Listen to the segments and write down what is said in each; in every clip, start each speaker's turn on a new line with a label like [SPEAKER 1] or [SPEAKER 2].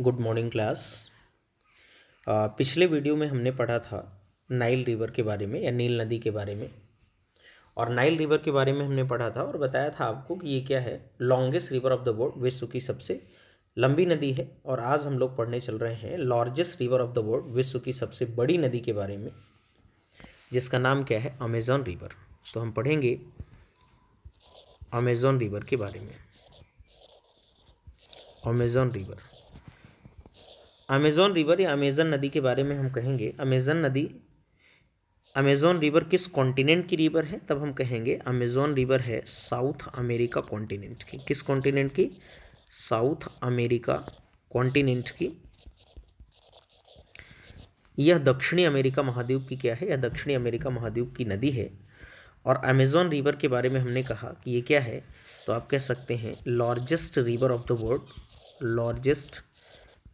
[SPEAKER 1] good morning class पिछले video में हमने पढ़ा था नाइल रिवर के बारे में या नील नदी के बारे में और नाइल रिवर के बारे में हमने पढ़ा था और बताया था आपको कि ये क्या है longest river of the world विश्व की सबसे लंबी नदी है और आज हम लोग पढ़ने चल रहे हैं largest river of the world विश्व की सबसे बड़ी नदी के बारे में जिसका नाम क्या है अमेजॉन रिवर तो हम पढ़ेंगे अमेजॉन रिवर के बारे में अमेजॉन रिवर अमेज़ोन रिवर या अमेज़न नदी के बारे में हम कहेंगे अमेज़न नदी अमेज़ोन रिवर किस कॉन्टिनेंट की रिवर है तब हम कहेंगे अमेज़ोन रिवर है साउथ अमेरिका कॉन्टिनेंट की किस कॉन्टिनेंट की साउथ अमेरिका कॉन्टिनेंट की यह दक्षिणी अमेरिका महाद्वीप की क्या है यह दक्षिणी अमेरिका महाद्वीप की नदी है और अमेज़ोन रिवर के बारे में हमने कहा कि ये क्या है तो आप कह सकते हैं largest river of the world largest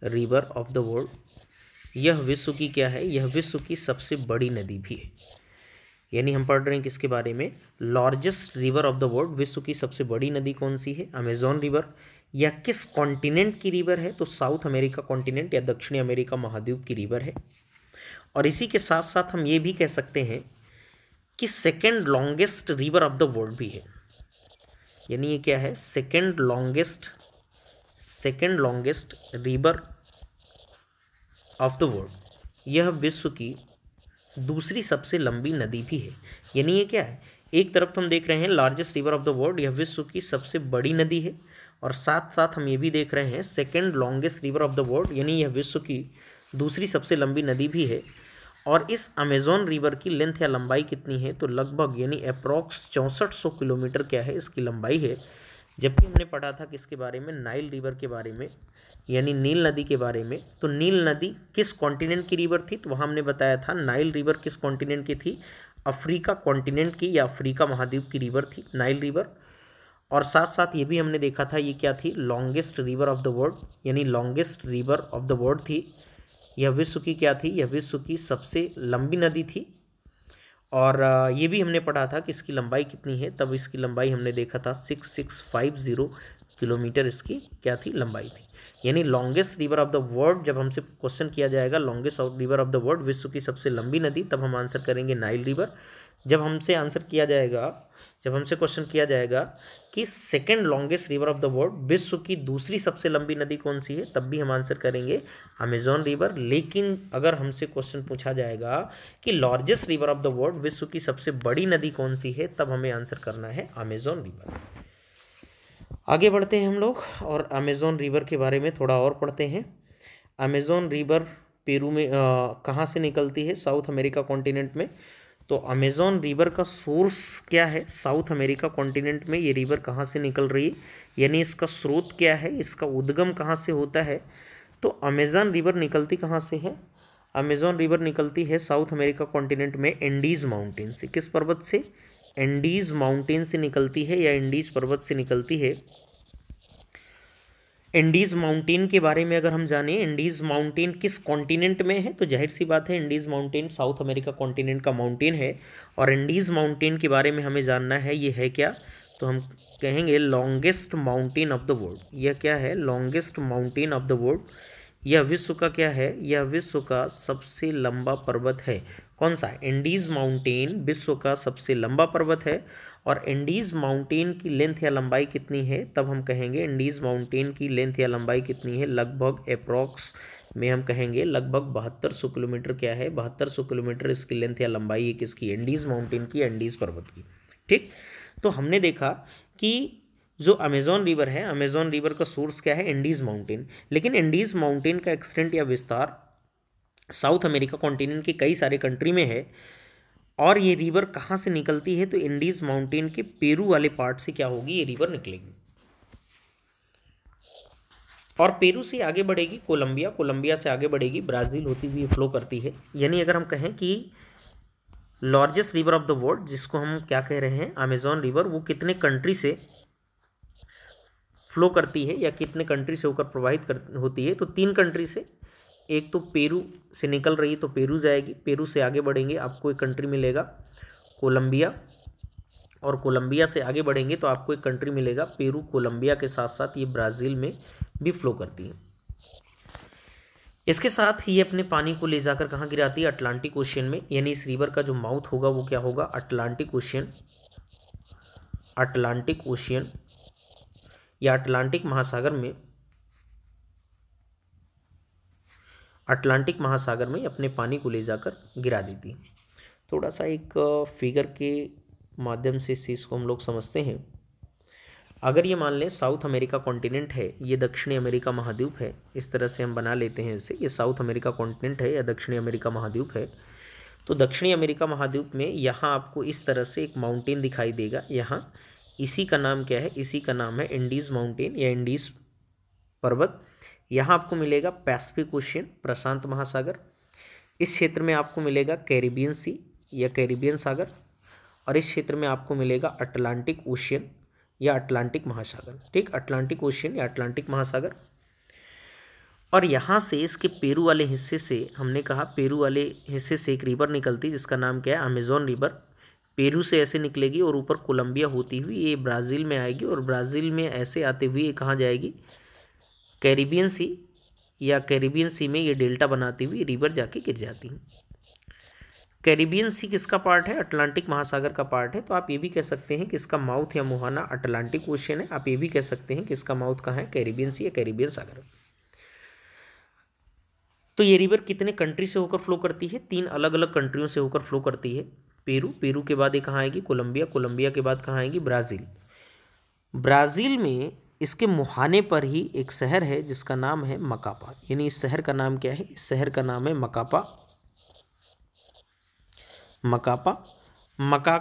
[SPEAKER 1] river of the world यह विश्व की क्या है यह विश्व की सबसे बड़ी नदी भी है यानी हम पढ़ रहे हैं किसके बारे में largest river of the world विश्व की सबसे बड़ी नदी कौन सी है अमेजोन रिवर या किस कॉन्टिनेंट की रिवर है तो साउथ अमेरिका कॉन्टिनेंट या दक्षिणी अमेरिका महाद्वीप की रिवर है और इसी के साथ साथ हम ये भी कह सकते हैं कि second longest river of the world भी है यानी ये क्या है second longest second longest river of the world यह विश्व की दूसरी सबसे लंबी नदी भी है यानी ये क्या है एक तरफ तो हम देख रहे हैं largest river of the world यह विश्व की सबसे बड़ी नदी है और साथ साथ हम ये भी देख रहे हैं second longest river of the world यानी यह विश्व की दूसरी सबसे लंबी नदी भी है और इस अमेजोन रिवर की लेंथ या लंबाई कितनी है तो लगभग यानी अप्रॉक्स चौंसठ किलोमीटर क्या है इसकी लंबाई है जबकि हमने पढ़ा था किसके बारे में नाइल रिवर के बारे में यानी नील नदी के बारे में तो नील नदी किस कॉन्टिनेंट की रिवर थी तो वहाँ हमने बताया था नाइल रिवर किस कॉन्टिनेंट की थी अफ्रीका कॉन्टिनेंट की या अफ्रीका महाद्वीप की रिवर थी नाइल रिवर और साथ साथ ये भी हमने देखा था ये क्या थी longest river of the world यानी longest river of the world थी यह विश्व की क्या थी यह विश्व की सबसे लंबी नदी थी और ये भी हमने पढ़ा था कि इसकी लंबाई कितनी है तब इसकी लंबाई हमने देखा था six six five zero kilometre इसकी क्या थी लंबाई थी यानी longest river of the world जब हमसे क्वेश्चन किया जाएगा longest river of the world विश्व की सबसे लंबी नदी तब हम आंसर करेंगे नाइल रिवर जब हमसे आंसर किया जाएगा जब हमसे क्वेश्चन किया जाएगा कि second longest river of the world विश्व की दूसरी सबसे लंबी नदी कौन सी है तब भी हम आंसर करेंगे अमेजॉन रिवर लेकिन अगर हमसे क्वेश्चन पूछा जाएगा कि largest river of the world विश्व की सबसे बड़ी नदी कौन सी है तब हमें आंसर करना है अमेजॉन रिवर आगे बढ़ते हैं हम लोग और अमेजॉन रिवर के बारे में थोड़ा और पढ़ते हैं अमेजॉन रिवर पेरू में कहाँ से निकलती है साउथ अमेरिका कॉन्टिनेंट में तो अमेज़ोन रिवर का सोर्स क्या है साउथ अमेरिका कॉन्टिनेंट में ये रिवर कहाँ से निकल रही है यानी इसका स्रोत क्या है इसका उद्गम कहाँ से होता है तो अमेज़न रिवर निकलती कहाँ से है अमेज़ॉन रिवर निकलती है साउथ अमेरिका कॉन्टिनेंट में एंडीज़ माउंटेन से किस पर्वत से एंडीज़ माउंटेन से निकलती है या एंडीज़ पर्वत से निकलती है इंडीज़ माउंटेन के बारे में अगर हम जानें इंडीज़ माउंटेन किस कॉन्टिनेंट में है तो जाहिर सी बात है Andes mountain South America continent का माउंटेन है और इंडीज़ माउंटेन के बारे में हमें जानना है ये है क्या तो हम कहेंगे longest mountain of the world यह क्या है longest mountain of the world यह विश्व का क्या है यह विश्व का सबसे लंबा पर्वत है कौन सा इंडीज़ माउंटेन विश्व का सबसे लंबा पर्वत है और इंडीज़ माउंटेन की लेंथ या लंबाई कितनी है तब हम कहेंगे इंडीज़ माउंटेन की लेंथ या लंबाई कितनी है लगभग अप्रॉक्स में हम कहेंगे लगभग बहत्तर सौ किलोमीटर क्या है बहत्तर सौ किलोमीटर इसकी लेंथ या लंबाई है किसकी इंडीज़ माउंटेन की इंडीज़ पर्वत की ठीक तो हमने देखा कि जो अमेजोन रिवर है अमेजोन रिवर का सोर्स क्या है इंडीज़ माउंटेन लेकिन इंडीज़ माउंटेन का एक्सटेंट या विस्तार साउथ अमेरिका कॉन्टिनेंट के कई सारे कंट्री में है और ये रिवर कहाँ से निकलती है तो इंडीज माउंटेन के पेरू वाले पार्ट से क्या होगी ये रिवर निकलेगी और पेरू से आगे बढ़ेगी कोलंबिया कोलंबिया से आगे बढ़ेगी ब्राज़ील होती हुई फ्लो करती है यानी अगर हम कहें कि largest river of the world जिसको हम क्या कह रहे हैं अमेजोन रिवर वो कितने कंट्री से फ्लो करती है या कितने कंट्री से होकर प्रवाहित होती है तो तीन कंट्री से एक तो पेरू से निकल रही है तो पेरू जाएगी पेरू से आगे बढ़ेंगे आपको एक कंट्री मिलेगा कोलंबिया और कोलंबिया से आगे बढ़ेंगे तो आपको एक कंट्री मिलेगा पेरू कोलंबिया के साथ साथ ये ब्राज़ील में भी फ्लो करती है इसके साथ ही ये अपने पानी को ले जाकर कहाँ गिराती है अटलांटिक ओशियन में यानी इस रिवर का जो माउथ होगा वो क्या होगा अटलांटिक ओशियन अटलांटिक ओशियन या अटलांटिक महासागर में अटलांटिक महासागर में अपने पानी को ले जाकर गिरा देती है थोड़ा सा एक फिगर के माध्यम से इस चीज़ को हम लोग समझते हैं अगर ये मान लें साउथ अमेरिका कॉन्टिनेंट है ये दक्षिणी अमेरिका महाद्वीप है इस तरह से हम बना लेते हैं इसे ये साउथ अमेरिका कॉन्टिनेंट है या दक्षिणी अमेरिका महाद्वीप है तो दक्षिणी अमेरिका महाद्वीप में यहाँ आपको इस तरह से एक माउंटेन दिखाई देगा यहाँ इसी का नाम क्या है इसी का नाम है इंडीज़ माउंटेन या इंडीज़ पर्वत यहाँ आपको मिलेगा पैसिफिक ओशियन प्रशांत महासागर इस क्षेत्र में आपको मिलेगा कैरिबियन सी या कैरिबियन सागर और इस क्षेत्र में आपको मिलेगा अटलांटिक ओशियन या अटलांटिक महासागर ठीक अटलांटिक ओशियन या अटलांटिक महासागर और यहाँ से इसके पेरू वाले हिस्से से हमने कहा पेरू वाले हिस्से से एक रिवर निकलती जिसका नाम क्या है अमेजोन रिवर पेरू से ऐसे निकलेगी और ऊपर कोलंबिया होती हुई ये ब्राज़ील में आएगी और ब्राज़ील में ऐसे आते हुए ये कहाँ जाएगी कैरिबियन सी या कैरिबियन सी में ये डेल्टा बनाती हुई रिवर जाके गिर जाती हैं कैरिबियन सी किसका पार्ट है अटलांटिक महासागर का पार्ट है तो आप ये भी कह सकते हैं कि इसका माउथ या मुहाना अटलांटिक ओशन है आप ये भी कह सकते हैं कि इसका माउथ कहाँ है कैरिबियन सी या कैरिबियन सागर तो ये रिवर कितने कंट्री से होकर फ्लो करती है तीन अलग अलग कंट्रियों से होकर फ्लो करती है पेरू पेरू के बाद ये कहाँ आएगी कोलंबिया कोलंबिया के बाद कहाँ आएगी ब्राज़ील ब्राज़ील में इसके मुहाने पर ही एक शहर है जिसका नाम है मकापा यानी इस शहर का नाम क्या है इस शहर का नाम है मकापा मकापा मका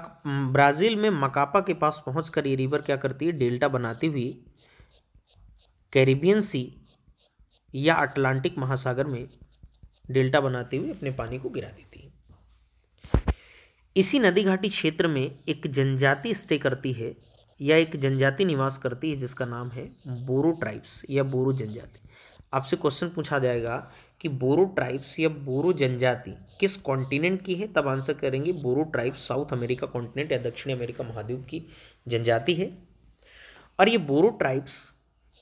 [SPEAKER 1] ब्राज़ील में मकापा के पास पहुंचकर ये रिवर क्या करती है डेल्टा बनाती हुई कैरिबियन सी या अटलांटिक महासागर में डेल्टा बनाते हुए अपने पानी को गिरा देती है इसी नदी घाटी क्षेत्र में एक जनजाति स्टे करती है या एक जनजाति निवास करती है जिसका नाम है बोरो ट्राइब्स या बोरो जनजाति आपसे क्वेश्चन पूछा जाएगा कि बोरो ट्राइब्स या बोरो जनजाति किस कॉन्टिनेंट की है तब आंसर करेंगे Boro tribes South America continent या दक्षिण अमेरिका महाद्वीप की जनजाति है और ये बोरो ट्राइब्स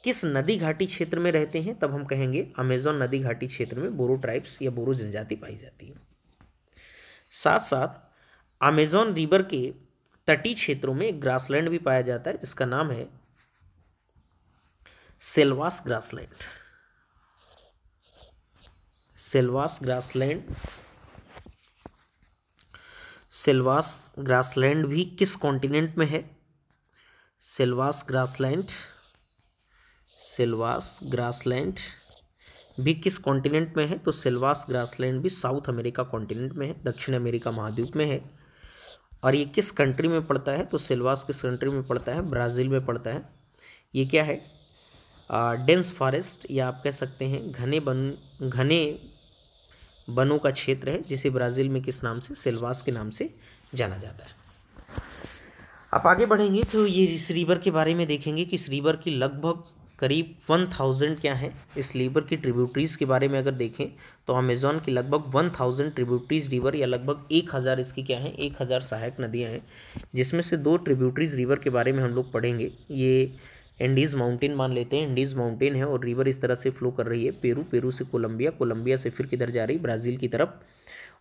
[SPEAKER 1] किस नदी घाटी क्षेत्र में रहते हैं तब हम कहेंगे अमेजोन नदी घाटी क्षेत्र में बोरो ट्राइब्स या बोरो जनजाति पाई जाती है साथ साथ अमेजोन रिवर के तटीय क्षेत्रों में ग्रासलैंड भी पाया जाता है जिसका नाम है Selvas grassland Selvas grassland Selvas grassland भी किस कॉन्टिनेंट में है सेल्वास ग्रासलैंड सेल्वास ग्रासलैंड भी किस कॉन्टिनेंट में है तो सेल्वास ग्रासलैंड भी साउथ अमेरिका कॉन्टिनेंट में है दक्षिण अमेरिका महाद्वीप में है और ये किस कंट्री में पड़ता है तो सिल्वास किस कंट्री में पड़ता है ब्राज़ील में पड़ता है ये क्या है डेंस फॉरेस्ट या आप कह सकते हैं घने बन घने बनों का क्षेत्र है जिसे ब्राज़ील में किस नाम से सिल्वास के नाम से जाना जाता है आप आगे बढ़ेंगे तो ये इस के बारे में देखेंगे कि इस की लगभग करीब वन थाउजेंड क्या है इस लीवर की ट्रिब्यूटरीज़ के बारे में अगर देखें तो अमेजोन की लगभग वन थाउजेंड ट्रिब्यूटरीज रिवर या लगभग एक हज़ार इसकी क्या है एक हज़ार सहायक नदियां हैं जिसमें से दो ट्रिब्यूटरीज रिवर के बारे में हम लोग पढ़ेंगे ये एंडीज़ माउंटेन मान लेते हैं एंडीज़ माउंटेन है और रिवर इस तरह से फ्लो कर रही है पेरू पेरू से कोलंबिया कोलंबिया से फिर किधर जा रही ब्राज़ील की तरफ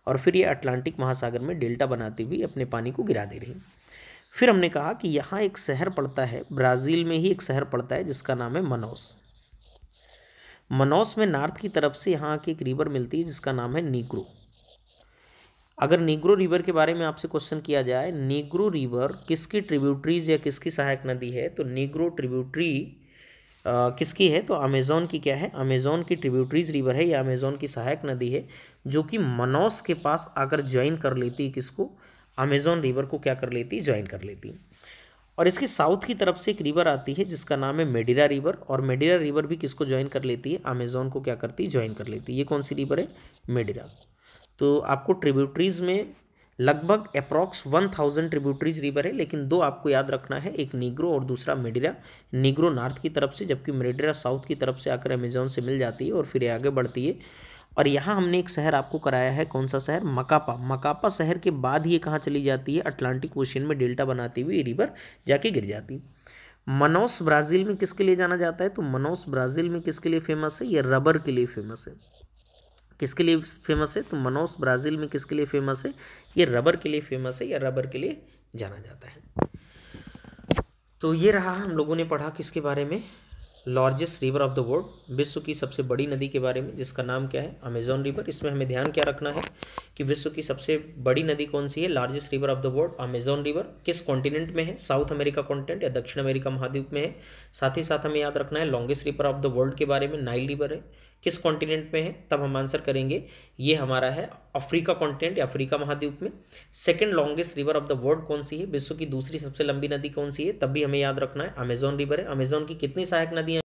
[SPEAKER 1] और फिर ये अटलांटिक महासागर में डेल्टा बनाती हुई अपने पानी को गिरा दे रही है फिर हमने कहा कि यहाँ एक शहर पड़ता है ब्राज़ील में ही एक शहर पड़ता है जिसका नाम है मनोस मनोस में नॉर्थ की तरफ से यहाँ की एक रिवर मिलती है जिसका नाम है नीग्रो अगर नीग्रो रिवर के बारे में आपसे क्वेश्चन किया जाए नीग्रो रिवर किसकी ट्रिब्यूटरीज या किसकी सहायक नदी है तो नीग्रो ट्रिब्यूटरी किसकी है तो अमेज़ोन की क्या है अमेज़ोन की ट्रिब्यूटरीज रिवर है या अमेज़ोन की सहायक नदी है जो कि मनोस के पास आकर ज्वाइन कर लेती है किसको अमेजोन रिवर को क्या कर लेती है ज्वाइन कर लेती और इसके साउथ की तरफ से एक रिवर आती है जिसका नाम है मेडिरा रिवर और मेडिरा रिवर भी किसको ज्वाइन कर लेती है अमेजोन को क्या करती है ज्वाइन कर लेती है ये कौन सी रिवर है मेडिरा तो आपको ट्रिब्यूटरीज में लगभग approx one thousand tributaries river है लेकिन दो आपको याद रखना है एक नीग्रो और दूसरा मेडिरा नीग्रो नॉर्थ की तरफ से जबकि मेडिरा साउथ की तरफ से आकर अमेजोन से मिल जाती है और फिर आगे बढ़ती है और यहाँ हमने एक शहर आपको कराया है कौन सा शहर मकापा मकापा शहर के बाद ये कहाँ चली जाती है अटलांटिक ओशियन में डेल्टा बनाती हुई रिवर जाके गिर जाती मनौस ब्राज़ील में किसके लिए जाना जाता है तो मनोस ब्राज़ील में किसके लिए फेमस है ये रबर के लिए फेमस है किसके लिए फेमस है तो मनोस ब्राज़ील में किसके लिए फेमस है ये रबर के लिए फेमस है या रबर के लिए जाना जाता है तो ये रहा हम लोगों ने पढ़ा किसके बारे में largest river of the world विश्व की सबसे बड़ी नदी के बारे में जिसका नाम क्या है अमेजोन रिवर इसमें हमें ध्यान क्या रखना है कि विश्व की सबसे बड़ी नदी कौन सी है largest river of the world Amazon river किस कॉन्टिनेंट में है साउथ अमेरिका कॉन्टिनेंट या दक्षिण अमेरिका महाद्वीप में है साथ ही साथ हमें याद रखना है longest river of the world के बारे में नाइल रिवर है किस कॉन्टिनेंट में है तब हम आंसर करेंगे ये हमारा है अफ्रीका कॉन्टिनेंट या अफ्रीका महाद्वीप में second longest river of the world कौन सी है विश्व की दूसरी सबसे लंबी नदी कौन सी है तब भी हमें याद रखना है अमेजोन रिवर है अमेजोन की कितनी सहायक नदियाँ